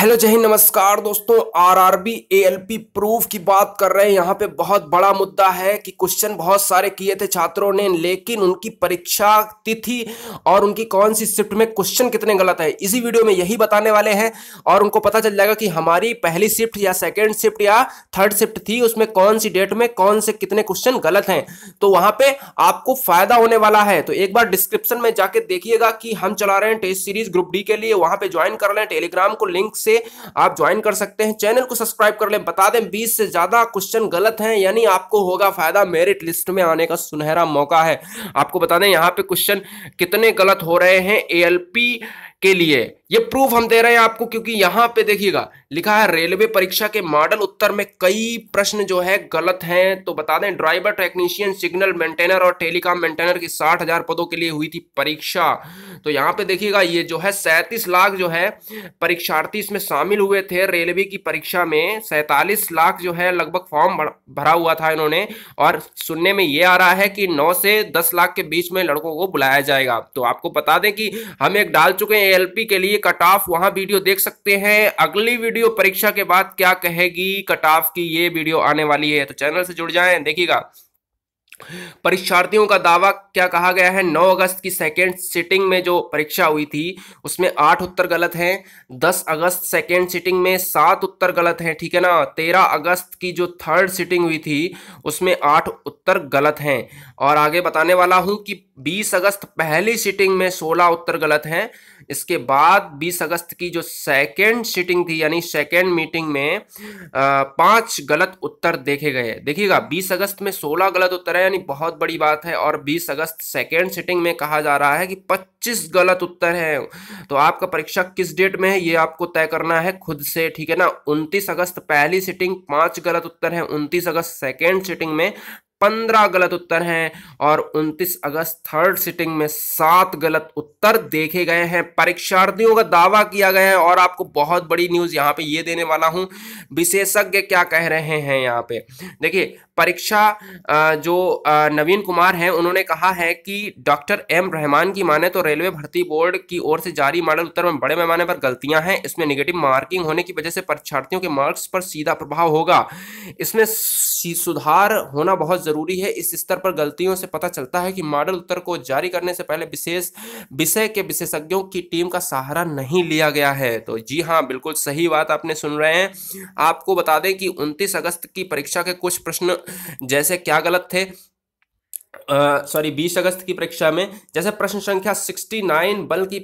hello जय हिंद नमस्कार दोस्तों आरआरबी एएलपी प्रूफ की बात कर रहे हैं यहाँ पे बहुत बड़ा मुद्दा है कि क्वेश्चन बहुत सारे किए थे छात्रों ने लेकिन उनकी परीक्षा तिथि और उनकी कौन सी शिफ्ट में क्वेश्चन कितने गलत है इसी वीडियो में यही बताने वाले हैं और उनको पता चल जाएगा कि हमारी पहली शिफ्ट या सेकेंड शिफ्ट या थर्ड शिफ्ट थी उसमें कौन सी डेट में कौन से कितने क्वेश्चन गलत हैं तो वहाँ पे आपको फायदा होने वाला है तो एक बार डिस्क्रिप्शन में जाके देखिएगा कि हम चला रहे हैं टेस्ट सीरीज ग्रुप डी के लिए वहाँ पे ज्वाइन कर रहे हैं टेलीग्राम को लिंक से से आप ज्वाइन कर सकते हैं चैनल को सब्सक्राइब कर लें बता दें बीस से ज़्यादा क्वेश्चन गलत हैं यानी आपको होगा फायदा मेरिट लिस्ट में आने का सुनहरा मौका है आपको बता दें यहाँ पे क्वेश्चन कितने गलत हो रहे हैं ए के लिए ये प्रूफ हम दे रहे हैं आपको क्योंकि यहां पे देखिएगा लिखा है रेलवे परीक्षा के मॉडल उत्तर में कई प्रश्न जो है गलत हैं तो बता दें ड्राइवर टेक्नीशियन सिग्नल मेंटेनर और टेलीकॉम मेंटेनर की साठ हजार पदों के लिए हुई थी परीक्षा तो यहां पे देखिएगा ये जो है सैंतीस लाख जो है परीक्षार्थी इसमें शामिल हुए थे रेलवे की परीक्षा में सैतालीस लाख जो है लगभग फॉर्म भरा हुआ था इन्होंने और सुनने में ये आ रहा है कि नौ से दस लाख के बीच में लड़कों को बुलाया जाएगा तो आपको बता दें कि हम एक डाल चुके हैं एएलपी के लिए कट ऑफ वहां वीडियो देख सकते हैं अगली वीडियो परीक्षा के बाद क्या कहेगी कट ऑफ की ये वीडियो आने वाली है तो चैनल से जुड़ जाए देखिएगा परीक्षार्थियों का दावा क्या कहा गया है 9 अगस्त की सेकेंड सिटिंग में जो परीक्षा हुई थी उसमें आठ उत्तर गलत हैं 10 अगस्त सेकेंड सिटिंग में सात उत्तर गलत हैं ठीक है ना 13 अगस्त की जो थर्ड सिटिंग हुई थी उसमें आठ उत्तर गलत हैं और आगे बताने वाला हूं कि 20 अगस्त पहली सिटिंग में 16 उत्तर गलत हैं इसके बाद 20 अगस्त की जो सेकेंड सिटिंग थी यानी सेकेंड मीटिंग में पांच गलत उत्तर देखे गए देखिएगा 20 अगस्त में 16 गलत उत्तर है यानी बहुत बड़ी बात है और 20 अगस्त सेकेंड सिटिंग में कहा जा रहा है कि 25 गलत उत्तर है तो आपका परीक्षा किस डेट में है ये आपको तय करना है खुद से ठीक है ना उनतीस अगस्त पहली सिटिंग पांच गलत उत्तर है उनतीस अगस्त सेकेंड सिटिंग में पंद्रह गलत उत्तर हैं और 29 अगस्त थर्ड सिटिंग में सात गलत उत्तर देखे गए हैं परीक्षार्थियों का दावा किया गया है और आपको बहुत बड़ी न्यूज यहाँ पे ये देने वाला हूं विशेषज्ञ क्या कह रहे हैं यहाँ पे देखिए परीक्षा जो नवीन कुमार हैं उन्होंने कहा है कि डॉक्टर एम रहमान की माने तो रेलवे भर्ती बोर्ड की ओर से जारी मॉडल उत्तर में बड़े पैमाने पर गलतियां हैं इसमें निगेटिव मार्किंग होने की वजह से परीक्षार्थियों के मार्क्स पर सीधा प्रभाव होगा इसमें सुधार होना बहुत जरूरी है इस स्तर पर गलतियों से पता चलता है कि मॉडल उत्तर को जारी करने से पहले विशेष विषय के विशेषज्ञों की टीम का सहारा नहीं लिया गया है तो जी हाँ बिल्कुल सही बात आपने सुन रहे हैं आपको बता दें कि 29 अगस्त की परीक्षा के कुछ प्रश्न जैसे क्या गलत थे सॉरी uh, 20 अगस्त की परीक्षा में जैसे प्रश्न संख्या 69 बल की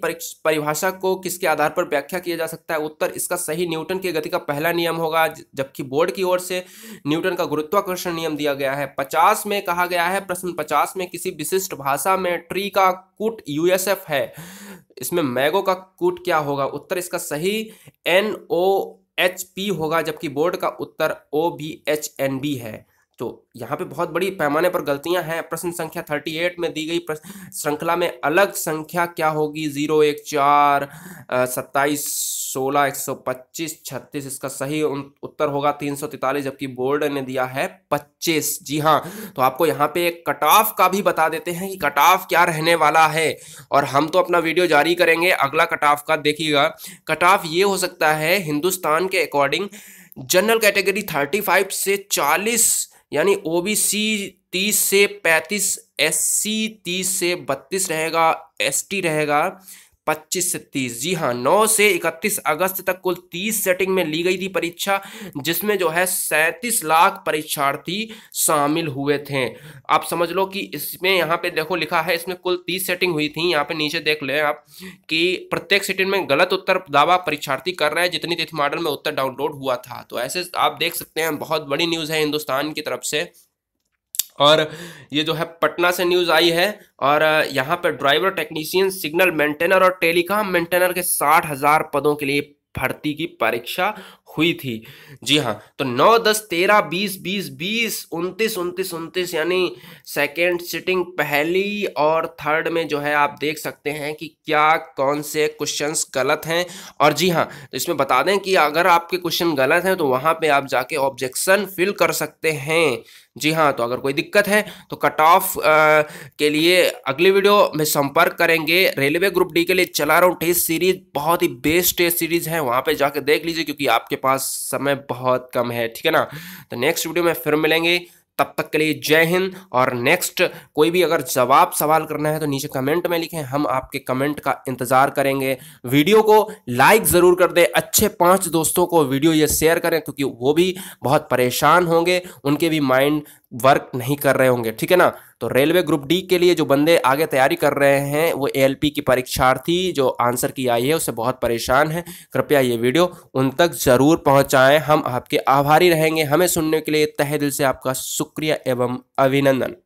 परिभाषा को किसके आधार पर व्याख्या किया जा सकता है उत्तर इसका सही न्यूटन की गति का पहला नियम होगा जबकि बोर्ड की ओर से न्यूटन का गुरुत्वाकर्षण नियम दिया गया है 50 में कहा गया है प्रश्न 50 में किसी विशिष्ट भाषा में ट्री का कूट यूएसएफ है इसमें मैगो का कूट क्या होगा उत्तर इसका सही एन ओ एच पी होगा जबकि बोर्ड का उत्तर O B H N B है तो यहाँ पे बहुत बड़ी पैमाने पर गलतियां हैं प्रश्न संख्या 38 में दी गई श्रृंखला में अलग संख्या क्या होगी जीरो एक चार सत्ताईस सोलह एक सौ पच्चीस छत्तीस इसका सही उत्तर होगा तीन सौ तैतालीस जबकि बोर्ड ने दिया है पच्चीस जी हाँ तो आपको यहाँ पे एक कट ऑफ का भी बता देते हैं कि कट ऑफ क्या रहने वाला है और हम तो अपना वीडियो जारी करेंगे अगला कट ऑफ का देखिएगा कट ऑफ ये हो सकता है हिंदुस्तान के according general category thirty five से चालीस यानी सी तीस से पैंतीस एस सी तीस से बत्तीस रहेगा एस टी रहेगा 25 से 30 जी हाँ 9 से 31 अगस्त तक कुल 30 सेटिंग में ली गई थी परीक्षा जिसमें जो है 37 लाख परीक्षार्थी शामिल हुए थे आप समझ लो कि इसमें यहाँ पे देखो लिखा है इसमें कुल 30 सेटिंग हुई थी यहाँ पे नीचे देख लें आप कि प्रत्येक सेटिंग में गलत उत्तर दावा परीक्षार्थी कर रहे हैं जितनी तिथि मॉडल में उत्तर डाउनलोड हुआ था तो ऐसे आप देख सकते हैं बहुत बड़ी न्यूज़ है हिंदुस्तान की तरफ से और ये जो है पटना से न्यूज़ आई है और यहाँ पर ड्राइवर टेक्नीशियन सिग्नल मेंटेनर और टेलीकॉम मेंटेनर के साठ हज़ार पदों के लिए भर्ती की परीक्षा हुई थी जी हाँ तो नौ दस तेरह बीस बीस बीस उनतीस उनतीस उनतीस यानी सेकेंड सिटिंग पहली और थर्ड में जो है आप देख सकते हैं कि क्या कौन से क्वेश्चंस गलत हैं और जी हाँ तो इसमें बता दें कि अगर आपके क्वेश्चन गलत हैं तो वहाँ पे आप जाके ऑब्जेक्शन फिल कर सकते हैं जी हाँ तो अगर कोई दिक्कत है तो कट ऑफ के लिए अगली वीडियो में संपर्क करेंगे रेलवे ग्रुप डी के लिए चला रहा हूँ टेस्ट सीरीज बहुत ही बेस्ट टेस्ट सीरीज है वहाँ पे जाके देख लीजिए क्योंकि आपके पास समय बहुत कम है ठीक है ना तो नेक्स्ट वीडियो में फिर मिलेंगे तब तक के लिए जय हिंद और नेक्स्ट कोई भी अगर जवाब सवाल करना है तो नीचे कमेंट में लिखें हम आपके कमेंट का इंतजार करेंगे वीडियो को लाइक ज़रूर कर दें अच्छे पांच दोस्तों को वीडियो ये शेयर करें क्योंकि वो भी बहुत परेशान होंगे उनके भी माइंड वर्क नहीं कर रहे होंगे ठीक है ना तो रेलवे ग्रुप डी के लिए जो बंदे आगे तैयारी कर रहे हैं वो ए की परीक्षार्थी जो आंसर की आई है उसे बहुत परेशान है कृपया ये वीडियो उन तक ज़रूर पहुँचाएँ हम आपके आभारी रहेंगे हमें सुनने के लिए तहे दिल से आपका शुक्रिया एवं अभिनंदन